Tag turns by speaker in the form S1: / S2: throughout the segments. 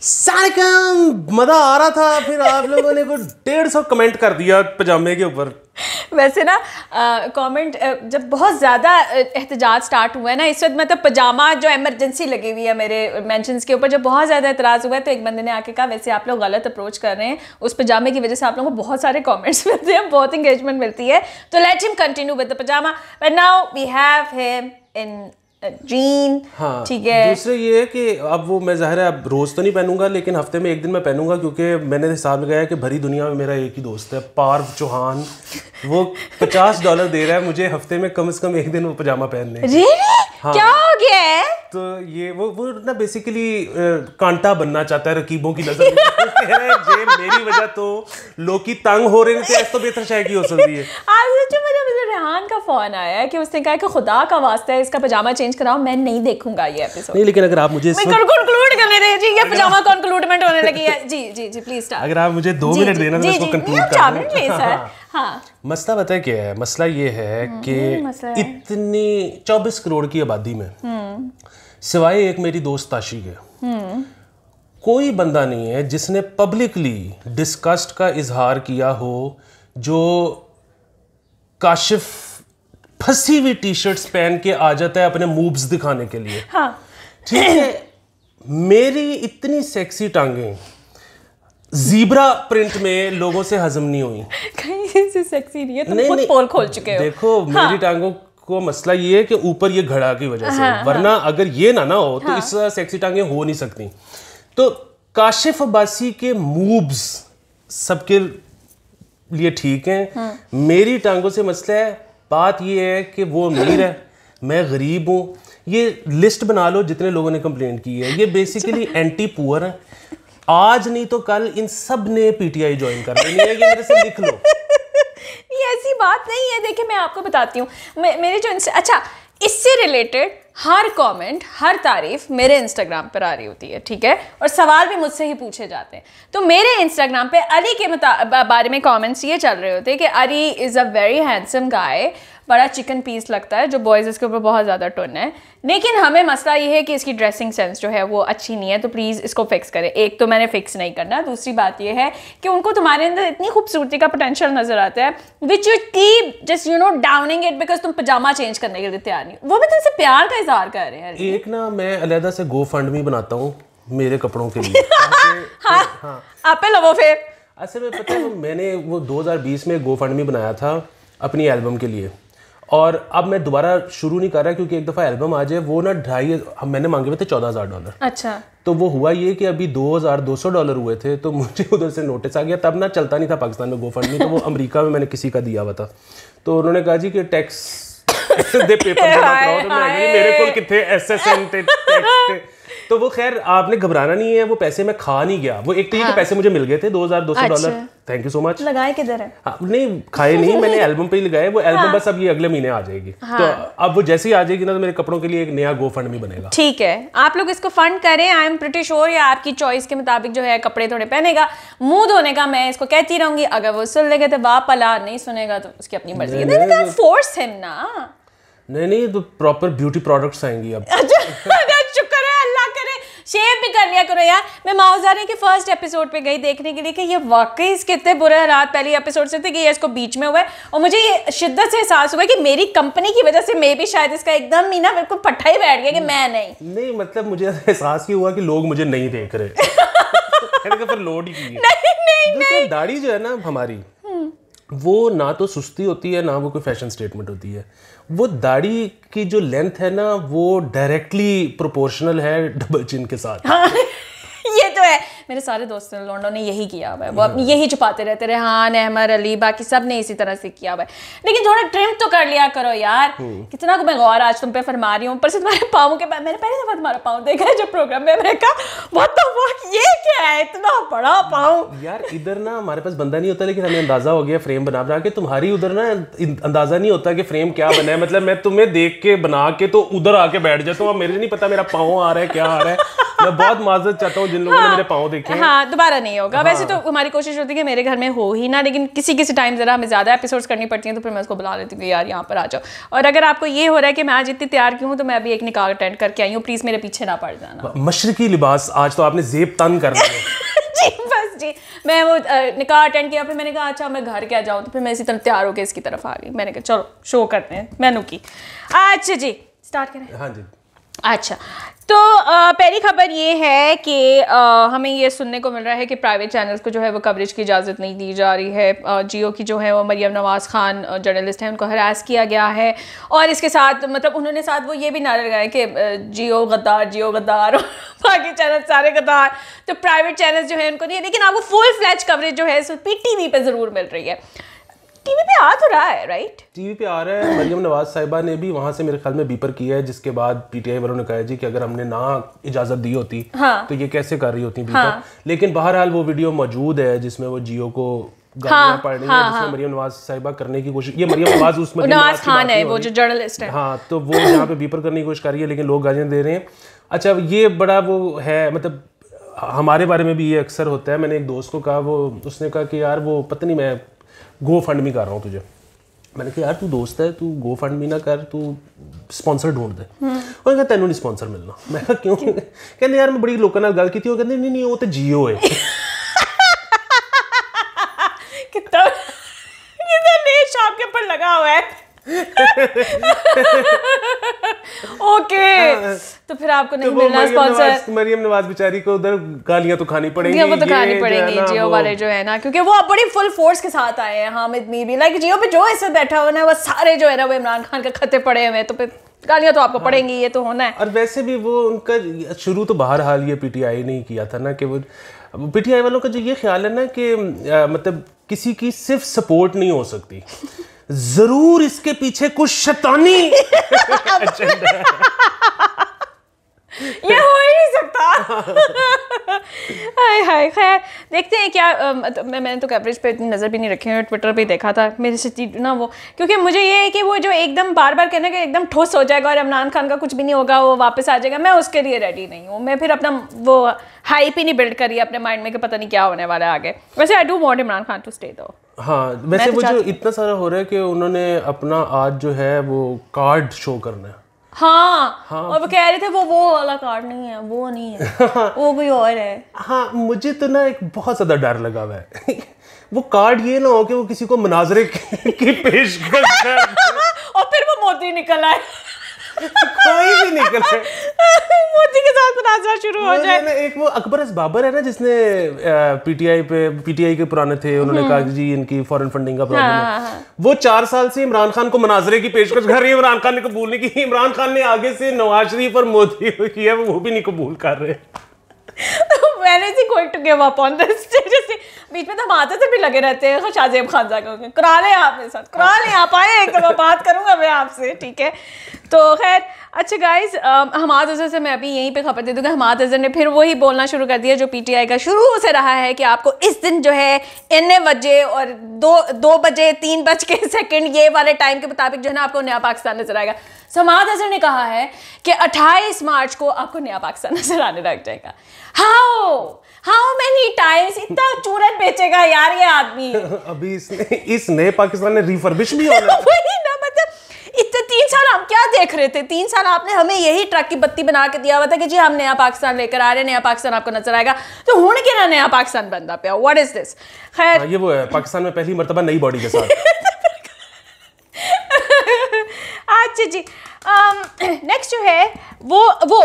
S1: सारिकम मज़ा आ रहा था फिर आप लोगों ने कुछ डेढ़ सौ कमेंट कर दिया पजामे के ऊपर
S2: वैसे ना कमेंट जब बहुत ज़्यादा एहतजाज स्टार्ट हुआ है ना इस वक्त मतलब पजामा जो एमरजेंसी लगी हुई है मेरे मैंशंस के ऊपर जब बहुत ज़्यादा एतराज़ हुआ है तो एक बंदे ने आके कहा वैसे आप लोग गलत अप्रोच कर रहे हैं उस पजामे की वजह से आप लोगों को बहुत सारे कॉमेंट्स मिलते हैं बहुत इंगेजमेंट मिलती है तो let him continue with the pajama but now we have him in jean
S1: हाँ ठीक है दूसरे ये है कि अब वो मैं ज़ाहिर है अब रोज़ तो नहीं पहनूंगा लेकिन हफ्ते में एक दिन मैं पहनूंगा क्योंकि मैंने हिसाब लगाया कि भरी दुनिया में मेरा एक ही दोस्त है पार्व चौहान वो पचास डॉलर दे रहा है मुझे हफ्ते में कम से कम एक दिन वो पजामा पहनने really? हाँ, क्या हो गया है तो ये वो वो ना बेसिकली कांटा बनना चाहता है रकीबों की नजर जे मेरी वजह तो लोग तंग हो रहे थे तो बेहतर शायद हो सकती है
S2: आज जो मुझे मुझे रेहान का फोन आया है कि उसने कहा कि खुदा का वास्ता है इसका पजामा चेंज कराओ मैं नहीं देखूंगा ये एपिसोड नहीं
S1: लेकिन अगर आप मुझे
S2: कंक्लूड करने दे जी ये पजामा कंक्लूडमेंट होने लगी है जी जी जी प्लीज अगर आप मुझे दो मिनट देना तो मैं इसको कंक्लूड कर हाँ।
S1: मसला पता है क्या है मसला ये है हम्म, कि इतने 24 करोड़ की आबादी में हम्म। सिवाय एक मेरी दोस्त ताशी के हम्म। कोई बंदा नहीं है जिसने पब्लिकली डिस्कस्ट का इजहार किया हो जो काशिफ फंसी हुई टी शर्ट्स पहन के आ जाता है अपने मूव्स दिखाने के लिए हाँ ठीक है मेरी इतनी सेक्सी टांगे जीब्रा प्रिंट में लोगों से हजम नहीं हुई
S2: तरीके से सेक्सी नहीं है तुम खुद पोल खोल चुके हो
S1: देखो मेरी हाँ। टांगों को मसला ये है कि ऊपर ये घड़ा की वजह से हाँ, हाँ। वरना हाँ, अगर ये ना ना हो तो हाँ, इस सेक्सी टांगे हो नहीं सकती तो काशिफ अब्बासी के मूव्स सबके लिए ठीक हैं हाँ। मेरी टांगों से मसला है बात ये है कि वो अमीर है मैं गरीब हूँ ये लिस्ट बना लो जितने लोगों ने कंप्लेन की है ये बेसिकली एंटी पुअर है आज नहीं तो कल इन सब ने पीटीआई ज्वाइन कर लेनी है ये मेरे से लिख लो
S2: ये ऐसी बात नहीं है देखिए मैं आपको बताती हूँ मेरे जो अच्छा इससे रिलेटेड हर कमेंट, हर तारीफ मेरे इंस्टाग्राम पर आ रही होती है ठीक है और सवाल भी मुझसे ही पूछे जाते हैं तो मेरे इंस्टाग्राम पे अली के बारे में कमेंट्स ये चल रहे होते हैं कि Ali is a very handsome guy बड़ा चिकन पीस लगता है जो बॉयज़ इसके ऊपर बहुत ज़्यादा टर्न है लेकिन हमें मसला ये है कि इसकी ड्रेसिंग सेंस जो है वो अच्छी नहीं है तो प्लीज़ इसको फिक्स करें एक तो मैंने फिक्स नहीं करना दूसरी बात यह है कि उनको तुम्हारे अंदर इतनी खूबसूरती का पोटेंशियल नज़र आता है which you keep just you know downing it because तुम पजामा चेंज करने के लिए तैयार नहीं वो भी तुमसे तो प्यार का इजहार कर रहे हैं
S1: एक ना मैं अलहदा से गो फंड भी बनाता हूँ मेरे कपड़ों के लिए
S2: हाँ, हाँ। आप लवो फिर
S1: असल में पता है मैंने वो 2020 में गो फंड में बनाया था अपनी एल्बम के लिए और अब मैं दोबारा शुरू नहीं कर रहा क्योंकि एक दफ़ा एल्बम आ जाए वो ना ढाई मैंने मांगे हुए थे चौदह हज़ार डॉलर अच्छा तो वो हुआ ये कि अभी दो हज़ार दो सौ डॉलर हुए थे तो मुझे उधर से नोटिस आ गया तब ना चलता नहीं था पाकिस्तान में गोफंड तो वो अमरीका में मैंने किसी का दिया हुआ था तो उन्होंने कहा जी कि टैक्स दे पेपर तो मेरे को कितने एस एस एन तो वो खैर आपने घबराना नहीं है वो पैसे मैं खा नहीं गया वो एक तो ये हाँ। पैसे मुझे मिल गए थे दो हजार दो सौ अच्छा। Dollar thank you so much लगाए किधर है हाँ, नहीं खाए नहीं मैंने एल्बम पे ही लगाए वो एल्बम हाँ। बस अब ये अगले महीने आ जाएगी तो हाँ। तो अब वो जैसे ही आ जाएगी ना तो मेरे कपड़ों के लिए एक नया गो फंड भी बनेगा
S2: ठीक है आप लोग इसको फंड करें आई एम प्रिटी श्योर या आपकी चॉइस के मुताबिक जो है कपड़े थोड़े पहनेगा मुंह धोने का मैं इसको कहती रहूंगी अगर वो सुन लेगा तो वाप अला नहीं सुनेगा तो उसकी अपनी मर्जी फोर्स तो है ना
S1: नहीं नहीं तो प्रॉपर ब्यूटी प्रोडक्ट्स आएंगी अब
S2: अच्छा शेव भी कर लिया करो यार मैं माओजारे के फर्स्ट एपिसोड पे गई देखने के लिए कि ये वाकई इसके इतने बुरे हालात पहले एपिसोड से थे कि ये इसको बीच में हुआ है और मुझे ये शिद्दत से एहसास हुआ कि मेरी कंपनी की वजह से मैं भी शायद इसका एकदम ही ना बिल्कुल पट्टा ही बैठ गया कि मैं
S1: नहीं नहीं मतलब मुझे एहसास ही हुआ कि लोग मुझे नहीं देख रहे लोड ही नहीं नहीं नहीं दाढ़ी जो है ना हमारी वो ना तो सुस्ती होती है ना वो कोई फैशन स्टेटमेंट होती है वो दाढ़ी की जो लेंथ है ना वो डायरेक्टली प्रोपोर्शनल है डबल चिन के साथ हाँ।
S2: मेरे सारे दोस्तों ने लॉन्डो ने यही किया हुआ है वो हम्म। अपनी यही छुपाते रहते रहे हाँ नहमर अली बाकी सब ने इसी तरह से किया हुआ है लेकिन थोड़ा ट्रिम तो कर लिया करो यार हम्म। कितना को मैं गौर आज तुम पे फरमा रही हूँ पर से तुम्हारे पाओ के मैंने पहले दफ़ा तुम्हारा पाँव देखा है जो प्रोग्राम में मैंने कहा वो तो वो ये क्या है इतना बड़ा पाओ
S1: यार इधर ना हमारे पास बंदा नहीं होता लेकिन हमें अंदाजा हो गया फ्रेम बना बना के तुम्हारी उधर ना अंदाजा नहीं होता कि फ्रेम क्या बना है मतलब मैं तुम्हें देख के बना के तो उधर आके बैठ जाता हूँ मेरे नहीं पता मेरा पाँव आ रहा है क्या आ रहा है मैं बहुत माजत चाहता हूँ जिन लोगों हाँ, ने मेरे पाँव देखे हाँ
S2: दोबारा नहीं होगा हाँ, वैसे तो हमारी कोशिश होती है कि मेरे घर में हो ही ना लेकिन किसी किसी टाइम ज़रा हमें ज़्यादा एपिसोड्स करनी पड़ती हैं तो फिर मैं उसको बुला लेती हूँ यार यहाँ पर आ जाओ और अगर आपको ये हो रहा है कि मैं आज इतनी तैयार की हूँ तो मैं अभी एक निकाह अटेंड करके आई हूँ प्लीज़ मेरे पीछे ना पड़ जाना
S1: मशरकी लिबास आज तो आपने जेब तंग कर दिया
S2: जी बस जी मैं वो निकाह अटेंड किया फिर मैंने कहा अच्छा मैं घर क्या जाऊँ तो फिर मैं इसी तरह तैयार होकर इसकी तरफ आ गई मैंने कहा चलो शो करते हैं मैनू की अच्छा जी स्टार्ट करें हाँ जी अच्छा तो पहली खबर ये है कि हमें ये सुनने को मिल रहा है कि प्राइवेट चैनल्स को जो है वो कवरेज की इजाज़त नहीं दी जा रही है जियो की जो है वो मरियम नवाज़ खान जर्नलिस्ट हैं उनको हरास किया गया है और इसके साथ मतलब उन्होंने साथ वो ये भी नारा लगाया कि जियो गद्दार जियो गद्दार बाकी चैनल सारे गद्दार तो प्राइवेट चैनल जो है उनको नहीं लेकिन आपको फुल फ्लैच कवरेज जो है पी टी वी पर ज़रूर मिल रही है टीवी पे आ तो रहा है राइट
S1: टीवी पे आ रहा है मरियम नवाज साहिबा ने भी वहाँ से मेरे ख्याल में बीपर किया है जिसके बाद पीटीआई वालों ने कहा जी कि अगर हमने ना इजाजत दी होती हाँ। तो ये कैसे कर रही होती बीपर हाँ। लेकिन बहरहाल वो वीडियो मौजूद है जिसमें वो जियो को हाँ, पढ़ रही हाँ, है जिसमें हाँ। मरियम नवाज साहिबा करने की कोशिश ये मरियम नवाज नवाज खान है वो जो जर्नलिस्ट है हाँ तो वो यहाँ पे बीपर करने की कोशिश कर रही है लेकिन लोग गालियाँ दे रहे हैं अच्छा ये बड़ा वो है मतलब हमारे बारे में भी ये अक्सर होता है मैंने एक दोस्त को कहा वो उसने कहा कि यार वो पता नहीं मैं ਗੋ ਫੰਡ ਮੀ ਕਰ ਰਹਾ ਹਾਂ ਤੁਝੇ ਮੈਨੂੰ ਕਿਹਾ ਯਾਰ ਤੂੰ ਦੋਸਤ ਹੈ ਤੂੰ ਗੋ ਫੰਡ ਮੀ ਨਾ ਕਰ ਤੂੰ ਸਪਾਂਸਰ ਢੂੰਡ ਦੇ ਉਹ ਕਹਿੰਦਾ ਤੈਨੂੰ ਨਹੀਂ ਸਪਾਂਸਰ ਮਿਲਣਾ ਮੈਂ ਕਿਹਾ ਕਿਉਂ ਕਹਿੰਦੇ ਯਾਰ ਮੈਂ ਬੜੀ ਲੋਕਾਂ ਨਾਲ ਗੱਲ ਕੀਤੀ ਉਹ ਕਹਿੰਦੇ ਨਹੀਂ ਨਹੀਂ ਉਹ ਤੇ ਜੀਓ ਹੈ
S2: ਕਿ ਤਾ ਇਹ ਤਾਂ ਨੇ ਸ਼ਾਪ ਕੇ ਪਰ ਲਗਾ ਹੋਇਆ ਹੈ ओके तो फिर आपको नहीं तो मिलना स्पॉन्सर
S1: मरियम नवाज बेचारी को उधर गालियां तो खानी पड़ेंगी वो तो खानी पड़ेंगी जियो वाले जो
S2: है ना क्योंकि वो बड़ी फुल फोर्स के साथ आए हैं हामिद मीर भी लाइक जियो पे जो ऐसे बैठा हुआ ना वो सारे जो है ना वो इमरान खान का खते पड़े हुए तो फिर गालियां तो आपको हाँ। पड़ेंगी ये तो होना है
S1: और वैसे भी वो उनका शुरू तो बाहर हाल ये पीटीआई ने किया था ना कि वो पीटीआई वालों का जो ये ख्याल है ना कि मतलब किसी की सिर्फ सपोर्ट नहीं हो सकती जरूर इसके पीछे कुछ शैतानी ये हुई था
S2: हाय हाय खैर देखते हैं क्या तो, मैं मैंने तो कवरेज पे इतनी नज़र भी नहीं रखी है ट्विटर पे देखा था मेरे से ना वो क्योंकि मुझे ये है कि वो जो एकदम बार बार कहना कि एकदम ठोस हो जाएगा और इमरान खान का कुछ भी नहीं होगा वो वापस आ जाएगा मैं उसके लिए रेडी नहीं हूँ मैं फिर अपना वो हाइप ही नहीं बिल्ड करी अपने माइंड में कि पता नहीं क्या होने वाला है आगे वैसे I do want Imran Khan to stay though
S1: हाँ वैसे तो वो जो इतना सारा हो रहा है कि उन्होंने अपना आज जो है वो कार्ड शो करना है
S2: हाँ, हाँ और वो कह रहे थे वो वो वाला कार्ड नहीं है वो नहीं है वो कोई और है
S1: हाँ मुझे तो ना एक बहुत ज्यादा डर लगा हुआ है वो कार्ड ये ना हो कि वो किसी को मनाजरे की कर और
S2: फिर वो मोदी निकल आए
S1: कोई भी निकले
S2: मोदी के साथ मुनाजरा शुरू हो जाए ना
S1: एक वो अकबर अस बाबर है ना जिसने पीटीआई पे पीटीआई के पुराने थे उन्होंने हम्म। कहा जी इनकी फॉरेन फंडिंग का प्रॉब्लम हाँ, है हाँ, हाँ। वो चार साल से इमरान खान को मनाजरे की पेशकश कर रही है इमरान खान ने कबूल नहीं की इमरान खान ने आगे से नवाज शरीफ और मोदी की है वो भी नहीं कबूल कर रहे
S2: मैंने see going to give up on the बीच में तो हम आते थे भी लगे रहते हैं खुश आजेब खान जाकर करा लें आप मेरे साथ करा लें आप आए एक दफ़ा बात करूँगा मैं आपसे ठीक है तो खैर अच्छा गाइज हमाद अजहर से मैं अभी यहीं पे खबर दे दूँगी हमाद अजहर ने फिर वही बोलना शुरू कर दिया जो पीटीआई का शुरू से रहा है कि आपको इस दिन जो है इन बजे और दो दो बजे तीन बज के सेकेंड ये वाले टाइम के मुताबिक जो है ना आपको नया पाकिस्तान नजर आएगा समाद अजहर ने कहा है कि 28 मार्च को आपको नया पाकिस्तान नजर आने लग जाएगा हाओ हाउ मेनी टाइम्स इतना चूरन बेचेगा यार ये आदमी अभी इसने
S1: इस नए पाकिस्तान ने रिफर्बिश भी होना वही ना
S2: मतलब इतने तीन साल हम क्या देख रहे थे तीन साल आपने हमें यही ट्रक की बत्ती बना के दिया हुआ था कि जी हम नया पाकिस्तान लेकर आ रहे हैं नया पाकिस्तान आपको नजर आएगा तो हूं कि ना नया पाकिस्तान बनता पे व्हाट इज दिस खैर हाँ,
S1: ये वो है पाकिस्तान में पहली मरतबा नई बॉडी के साथ
S2: अच्छा जी नेक्स्ट um, जो है वो वो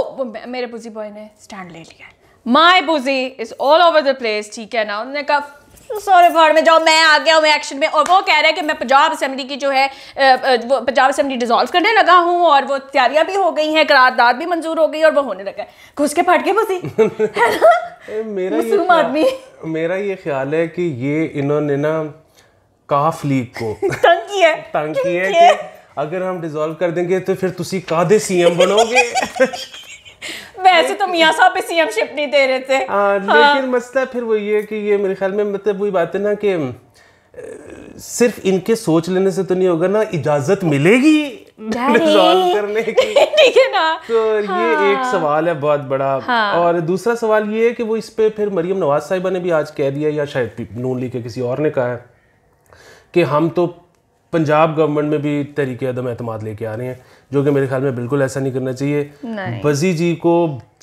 S2: मेरे पुजी बॉय ने स्टैंड ले लिया my boozy is all over the place ठीक है ना उन्होंने कहा सौरभ फॉर में जाओ मैं आ गया हूँ एक्शन में और वो कह रहा है कि मैं पंजाब असम्बली की जो है वो पंजाब असम्बली डिजॉल्व करने लगा हूँ और वो तैयारियां भी हो गई हैं करारदाद भी मंजूर हो गई और वो होने लगा है घुस के फट के बुजी
S1: मेरा आदमी मेरा ये ख्याल है कि ये इन्होंने ना काफ लीग को तंग किया तंग किया कि अगर हम डिजोल्व कर देंगे तो फिर तुसी कादे सीएम बनोगे
S2: वैसे तो मियाँ साहब पे सीएम शिप नहीं दे रहे थे आ, हाँ, हाँ। लेकिन
S1: मसला फिर वो ये कि ये मेरे ख्याल में मतलब वही बात है ना कि सिर्फ इनके सोच लेने से तो नहीं होगा ना इजाजत मिलेगी करने की ठीक है ना तो हाँ। ये एक सवाल है बहुत बड़ा हाँ। और दूसरा सवाल ये है कि वो इस पे फिर मरियम नवाज साहिबा ने भी आज कह दिया या शायद नून ली के किसी और ने कहा है कि हम तो पंजाब गवर्नमेंट में भी तरीके अदम अहतमाद लेके आ रहे हैं जो कि मेरे ख्याल में बिल्कुल ऐसा नहीं करना चाहिए बजी जी को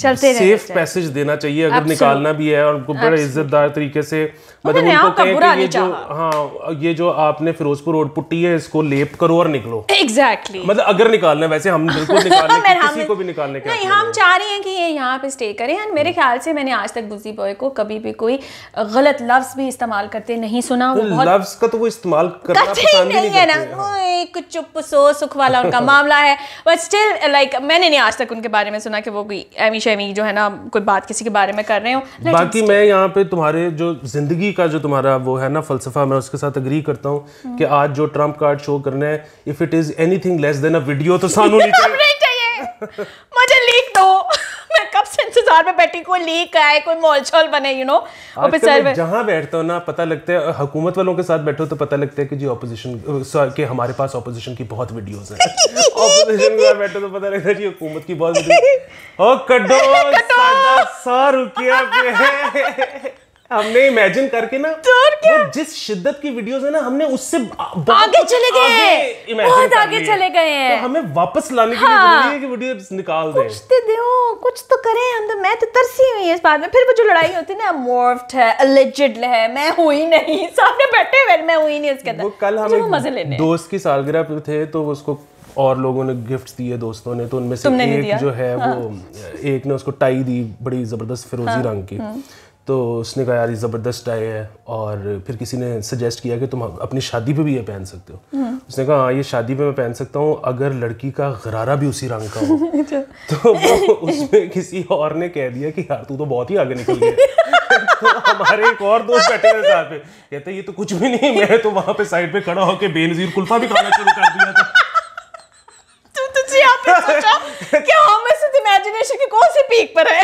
S1: सेफ पैसेज देना चाहिए अगर निकालना भी है और उनको बड़े इज्जतदार तरीके से मतलब उनको कहें कि ये जो हाँ ये जो आपने फिरोजपुर रोड पुट्टी है इसको लेप करो और निकलो
S2: एग्जैक्टली exactly.
S1: मतलब अगर निकालना वैसे हम बिल्कुल निकालने किसी को भी निकालने के नहीं
S2: हम चाह रहे हैं कि ये यहाँ पे स्टे करें एंड मेरे हम्म। ख्याल से मैंने आज तक बुजी बॉय को कभी भी कोई गलत लफ्ज भी इस्तेमाल करते नहीं सुना तो
S1: लफ्ज का तो वो इस्तेमाल करना पसंद नहीं है ना हाँ।
S2: कुछ चुप सो सुख वाला उनका मामला है बट स्टिल लाइक मैंने नहीं आज तक उनके बारे में सुना कि वो कोई एमी शेमी जो है ना कोई बात किसी के बारे में कर रहे हो बाकी मैं
S1: यहाँ पे तुम्हारे जो जिंदगी का जो तुम्हारा वो है ना फलसफा मैं उसके साथ अग्री करता हूँ hmm. कि आज जो ट्रम्प कार्ड शो करना है if it is any less than a video तो सामने
S2: मुझे लीक दो कार में बैठी कोई लीक आए कोई मॉलछॉल बने यू नो ऑफिसर में
S1: जहां बैठते हो ना पता लगता है हुकूमत वालों के साथ बैठो तो पता लगता है कि जी ऑपोजिशन के हमारे पास ऑपोजिशन की बहुत वीडियोस है ऑपोजिशन के साथ बैठो तो पता लगता है जी हुकूमत की बहुत वीडियो ओ कड्डो सादा सा रुकिया पे हमने इमेजिन करके ना तो क्या वो जिस शिद्दत की वीडियोस है ना हमने उससे आगे चले गए बहुत आगे चले गए हैं तो हमें वापस लाने की हाँ। कि वीडियो निकाल दें कुछ
S2: तो दे कुछ तो करें हम तो मैं तो तरसी हुई है इस बात में फिर वो जो लड़ाई होती है ना मोर्फ्ड है अलेजेड है मैं हुई नहीं सामने बैठे हुए मैं हुई नहीं उसके अंदर कल हम मजे लेने
S1: दोस्त की सालगिरह पे थे तो उसको और लोगों ने गिफ्ट दिए दोस्तों ने तो उनमें से एक जो है हाँ। वो एक ने उसको टाई दी बड़ी जबरदस्त फिरोजी हाँ। रंग की हाँ। तो उसने कहा यार ये ज़बरदस्त टाई है और फिर किसी ने सजेस्ट किया कि तुम अपनी शादी पे भी ये पहन सकते हो हम्म। उसने कहा हाँ ये शादी पे मैं पहन सकता हूँ अगर लड़की का गरारा भी उसी रंग का हो अच्छा। तो वो उसमें किसी और ने कह दिया कि यार तू तो बहुत ही आगे निकल गया तो हमारे एक और दोस्त बैठे हुए साथ में कहते ये तो कुछ भी नहीं मैं तो वहाँ पे साइड पे खड़ा होकर बेनजीर कुल्फा भी खाना शुरू कर दिया था
S2: तुम तो जी आपने हम इस इमेजिनेशन के कौन से पीक पर है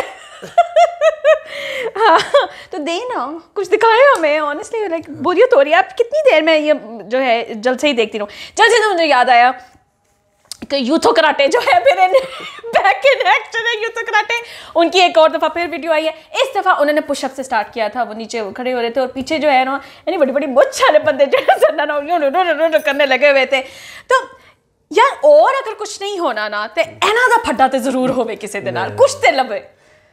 S2: तो दे ना कुछ दिखाए हमें ऑनेस्टली लाइक like, बोरियत हो रही है आप कितनी देर में ये जो है जल्द से ही देखती रहूँ जल्द से तो मुझे याद आया कि यूथो कराटे जो है फिर बैक इन एक्शन है यूथो कराटे उनकी एक और दफ़ा फिर वीडियो आई है इस दफ़ा उन्होंने पुशअप से स्टार्ट किया था वो नीचे खड़े हो रहे थे और पीछे जो है ना यानी बड़ी बड़ी मुझ वाले बंदे जो है करने लगे हुए थे तो यार और अगर कुछ नहीं होना ना तो एना का फड्डा तो जरूर होवे किसी के कुछ तो लवे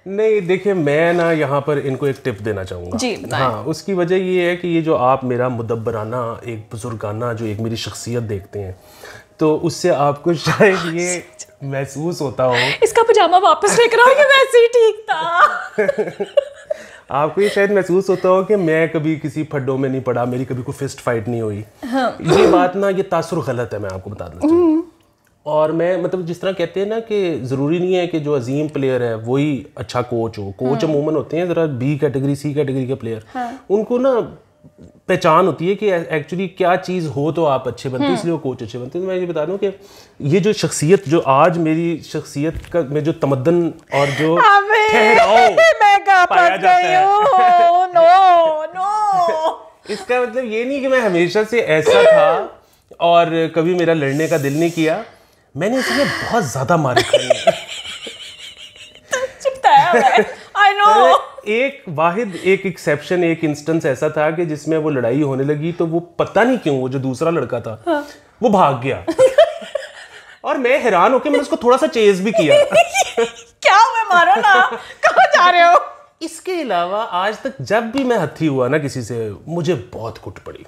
S1: नहीं देखिए मैं ना यहाँ पर इनको एक टिप देना चाहूँगा जी हाँ उसकी वजह ये है कि ये जो आप मेरा मुदबराना एक बुजुर्गाना जो एक मेरी शख्सियत देखते हैं तो उससे आपको शायद हाँ, ये महसूस होता हो
S2: इसका पजामा वापस लेकर कर वैसे ही ठीक था
S1: आपको ये शायद महसूस होता हो कि मैं कभी किसी फड्डों में नहीं पड़ा मेरी कभी कोई फिस्ट फाइट नहीं हुई
S2: हाँ। ये बात
S1: ना ये तासुर गलत है मैं आपको बता दूँ और मैं मतलब जिस तरह कहते हैं ना कि ज़रूरी नहीं है कि जो अजीम प्लेयर है वही अच्छा कोच हो कोच हम्म। अमूमन होते हैं ज़रा बी कैटेगरी सी कैटेगरी के प्लेयर हाँ। उनको ना पहचान होती है कि एक्चुअली क्या चीज़ हो तो आप अच्छे बनते हैं हम्म। इसलिए वो कोच अच्छे बनते हैं तो मैं ये बता दूँ कि ये जो शख्सियत जो आज मेरी शख्सियत का में जो तमदन और जो
S2: पाया जाता है नो
S1: नो इसका मतलब ये नहीं कि मैं हमेशा से ऐसा था और कभी मेरा लड़ने का दिल नहीं किया मैंने इसे बहुत ज्यादा मारे एक वाहिद एक एक्सेप्शन एक इंस्टेंस ऐसा था कि जिसमें वो लड़ाई होने लगी तो वो पता नहीं क्यों वो जो दूसरा लड़का था हाँ. वो भाग गया और मैं हैरान होकर मैंने उसको थोड़ा सा चेज भी किया क्या मैं मारो ना कहाँ जा रहे हो इसके अलावा आज तक जब भी मैं हथी हुआ ना किसी से मुझे बहुत कुट पड़ी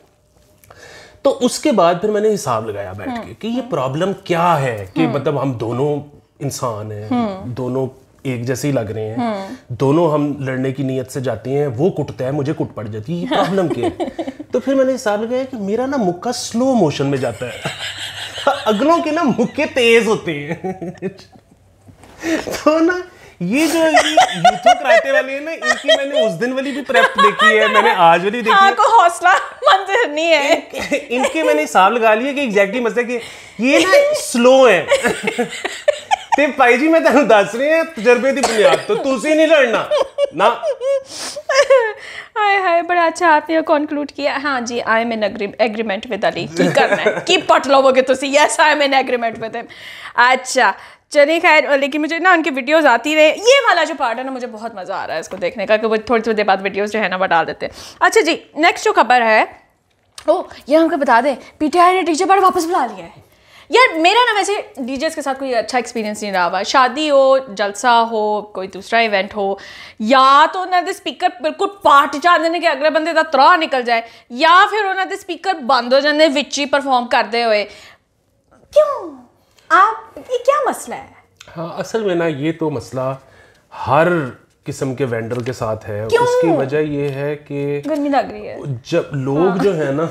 S1: तो उसके बाद फिर मैंने हिसाब लगाया बैठ हम्म, के कि ये प्रॉब्लम हम्म। क्या है कि हम्म। मतलब हम दोनों इंसान हैं दोनों एक जैसे ही लग रहे हैं दोनों हम लड़ने की नीयत से जाते हैं वो कुटता है मुझे कुट पड़ जाती है ये प्रॉब्लम क्या है तो फिर मैंने हिसाब लगाया कि मेरा ना मुक्का स्लो मोशन में जाता है अगलों के ना मुक्के तेज होते हैं तो ना ये जो यूथो कराटे वाले हैं ना इनकी मैंने उस दिन वाली भी प्रेप देखी है मैंने आज वाली देखी हाँ, को हौसला मंदिर नहीं है इन, इनके मैंने हिसाब लगा लिया कि एग्जैक्टली मतलब कि ये ना स्लो है ते ਭਾਈ जी मैं तेन दस रही हूँ तजर्बे की बुनियाद तो ਤੁਸੀਂ नहीं लड़ना ना
S2: हाय हाय बड़ा अच्छा आपने कंक्लूड किया हाँ जी I am in agreement with Ali की करना है की पट लोगे तुसी yes I am in agreement with him अच्छा चले खैर लेकिन मुझे ना उनकी वीडियोस आती रहे ये वाला जो पार्ट है ना मुझे बहुत मज़ा आ रहा है इसको देखने का कि वो थोड़ी थोड़ी देर बाद वीडियोस जो है ना वो डाल देते हैं अच्छा जी नेक्स्ट जो खबर है ओ ये हमको बता दें पीटीआई ने डीजे पर वापस बुला लिया है यार मेरा ना वैसे डीजेस के साथ कोई अच्छा एक्सपीरियंस नहीं रहा हुआ शादी हो जलसा हो कोई दूसरा इवेंट हो या तो ना तो स्पीकर बिल्कुल पार्ट जा देने के अगले बंदे का त्रा निकल जाए या फिर उन्होंने स्पीकर बंद हो जाने विच ही परफॉर्म करते हुए क्यों आप ये क्या मसला है
S1: हाँ असल में ना ये तो मसला हर किस्म के वेंडर के साथ है क्यों? उसकी वजह ये है कि
S2: गर्मी लग रही है
S1: जब लोग हाँ। जो है ना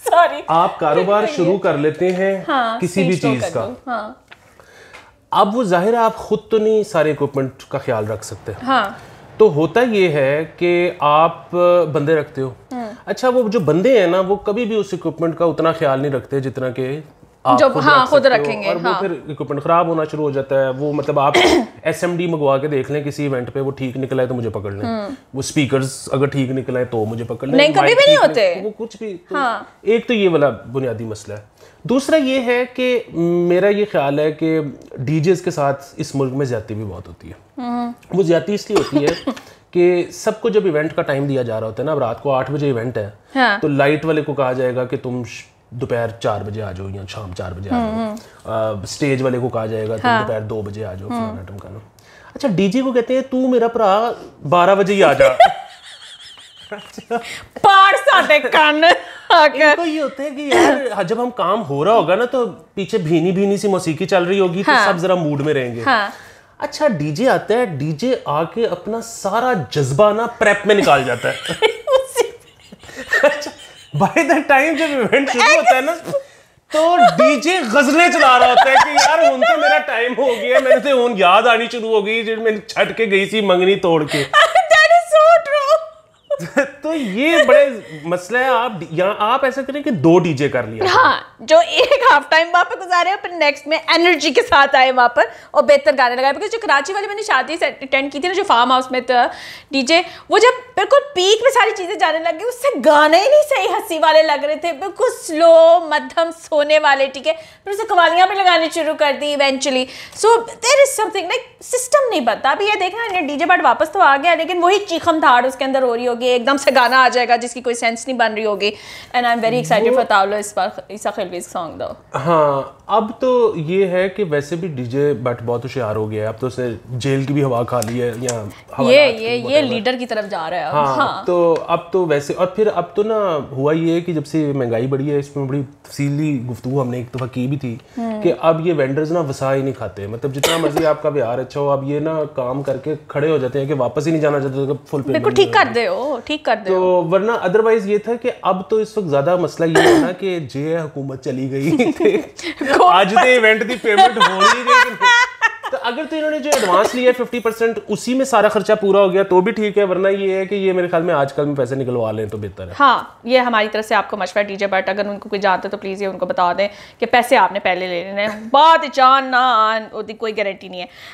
S2: सॉरी आप
S1: कारोबार शुरू कर लेते हैं हाँ, किसी भी चीज का हाँ। अब वो जाहिर है आप खुद तो नहीं सारे इक्विपमेंट का ख्याल रख सकते हाँ। तो होता ये है कि आप बंदे रखते हो हाँ। अच्छा वो जो बंदे हैं ना वो कभी भी उस इक्विपमेंट का उतना ख्याल नहीं रखते जितना के जो हाँ खुद रखेंगे और हाँ। वो फिर इक्विपमेंट खराब होना शुरू हो जाता है वो मतलब आप एस एम डी मंगवा के देख लें किसी इवेंट पे वो ठीक निकला है तो मुझे पकड़ लें हम्म। वो स्पीकर्स अगर ठीक निकला है तो मुझे पकड़ लें नहीं कभी भी नहीं होते वो कुछ भी तो हाँ। एक तो ये वाला बुनियादी मसला है दूसरा ये है कि मेरा ये ख्याल है कि डीजेस के साथ इस मुल्क में ज्यादा भी बहुत होती है हम्म। वो ज्यादा इसलिए होती है कि सबको जब इवेंट का टाइम दिया जा रहा होता है ना अब रात को आठ बजे इवेंट है हाँ। तो लाइट वाले को कहा जाएगा कि तुम दोपहर चार बजे आ जाओ या शाम चार बजे आ जाओ स्टेज हम्म, हम्म। वाले को कहा जाएगा तुम हाँ। दोपहर दो बजे आ जाओ हम्म। फलाना टमकाना अच्छा डीजे को कहते हैं तू मेरा भरा बारह बजे ही आ जा कि हाँ, जब हम काम हो रहा होगा ना तो पीछे भीनी भीनी सी मौसीकी चल रही होगी तो हाँ। तो सब जरा मूड में रहेंगे हाँ। अच्छा डीजे आता है डीजे आके अपना सारा जज्बा ना प्रेप में निकाल जाता है अच्छा बाय द टाइम जब इवेंट शुरू होता है ना तो डीजे गजलें चला रहा होता है कि यार उन तो मेरा टाइम हो गया मेरे से उन याद आनी शुरू हो गई जो मैंने छट के गई थी मंगनी तोड़ के तो ये बड़े मसले हैं आप यहाँ आप ऐसा करें कि दो डीजे कर लिया हाँ
S2: जो एक हाफ टाइम वहाँ पर गुजारे और फिर नेक्स्ट में एनर्जी के साथ आए वहाँ पर और बेहतर गाने लगाए बिकॉज जो कराची वाली मैंने शादी से अटेंड की थी ना जो फार्म हाउस में था डीजे वो जब बिल्कुल पीक में सारी चीज़ें जाने लग गई उससे गाने ही नहीं सही हंसी वाले लग रहे थे बिल्कुल स्लो मध्यम सोने वाले ठीक है फिर उसे कवालियाँ भी लगाने शुरू कर दी eventually so there is something like system नहीं बनता अभी ये देखना डीजे बट वापस तो आ गया लेकिन वही चीखम धाड़ उसके अंदर हो रही होगी एकदम से ऐसा गाना आ जाएगा जिसकी कोई सेंस नहीं बन रही होगी and I am very excited for तावलो इस बार ईसा खिलवी सॉन्ग दो
S1: हाँ अब तो ये है कि वैसे भी डीजे बट बहुत होशियार हो गया है अब तो उसने जेल की भी हवा खा ली है या ये
S2: ये ये लीडर की तरफ जा रहा है हाँ, हाँ
S1: तो अब तो वैसे और फिर अब तो ना हुआ ये कि जब से महंगाई बढ़ी है इसमें बड़ी तफसीली गुफ्तु हमने एक दफ़ा की भी थी कि हम्म। अब ये वेंडर्स ना वसा ही नहीं खाते मतलब जितना मर्जी आपका व्यवहार अच्छा हो अब ये ना काम करके खड़े हो जाते हैं कि वापस ही नहीं जाना चाहते फुल तो ठीक कर
S2: दे ठीक कर सकते तो,
S1: तो वरना अदरवाइज ये था कि अब तो इस वक्त ज्यादा मसला ये था कि जे हुकूमत चली गई आज तो इवेंट की पेमेंट हो नहीं रही तो अगर तो इन्होंने जो एडवांस लिया फिफ्टी परसेंट उसी में सारा खर्चा पूरा हो गया तो भी ठीक है वरना ये है कि ये मेरे ख्याल में आजकल में पैसे निकलवा लें तो बेहतर है
S2: हाँ ये हमारी तरफ से आपको मशवरा डीजे बट अगर उनको कोई जानते तो प्लीज़ ये उनको बता दें कि पैसे आपने पहले ले लेने हैं बाद जान ना कोई गारंटी नहीं है